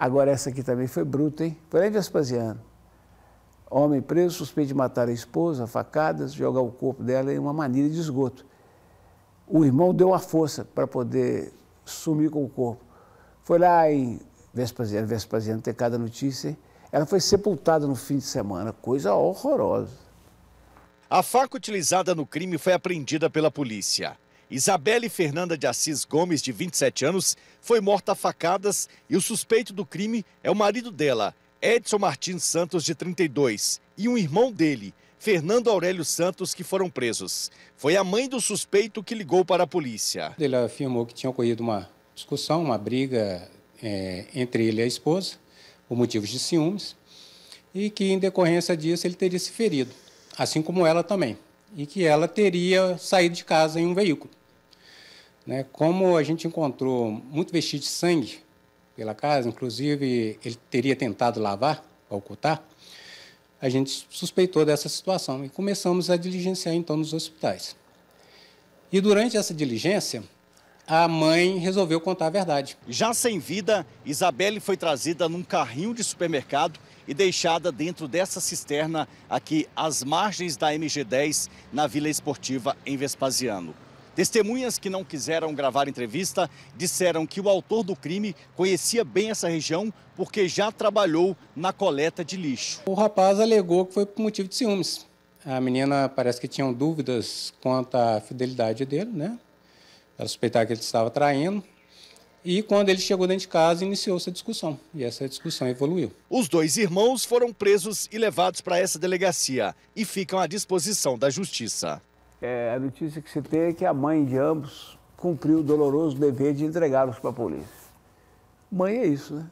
Agora essa aqui também foi bruta, hein? Foi lá em Vespasiano. Homem preso, suspeito de matar a esposa, facadas, jogar o corpo dela em uma manilha de esgoto. O irmão deu a força para poder sumir com o corpo. Foi lá em Vespasiano, Vespasiano ter cada notícia, hein? Ela foi sepultada no fim de semana, coisa horrorosa. A faca utilizada no crime foi apreendida pela polícia. Isabelle Fernanda de Assis Gomes, de 27 anos, foi morta a facadas e o suspeito do crime é o marido dela, Edson Martins Santos, de 32, e um irmão dele, Fernando Aurélio Santos, que foram presos. Foi a mãe do suspeito que ligou para a polícia. Ele afirmou que tinha ocorrido uma discussão, uma briga é, entre ele e a esposa, por motivos de ciúmes, e que, em decorrência disso, ele teria se ferido, assim como ela também, e que ela teria saído de casa em um veículo. Né? Como a gente encontrou muito vestido de sangue pela casa, inclusive ele teria tentado lavar, para ocultar, a gente suspeitou dessa situação e começamos a diligenciar então nos hospitais. E durante essa diligência, a mãe resolveu contar a verdade. Já sem vida, Isabelle foi trazida num carrinho de supermercado e deixada dentro dessa cisterna aqui às margens da MG10 na Vila Esportiva em Vespasiano. Testemunhas que não quiseram gravar entrevista disseram que o autor do crime conhecia bem essa região porque já trabalhou na coleta de lixo. O rapaz alegou que foi por motivo de ciúmes. A menina parece que tinha dúvidas quanto à fidelidade dele, né? Ela suspeitava que ele estava traindo, e quando ele chegou dentro de casa, iniciou-se a discussão. E essa discussão evoluiu. Os dois irmãos foram presos e levados para essa delegacia e ficam à disposição da justiça. É, a notícia que se tem é que a mãe de ambos cumpriu o doloroso dever de entregá-los para a polícia. Mãe é isso, né?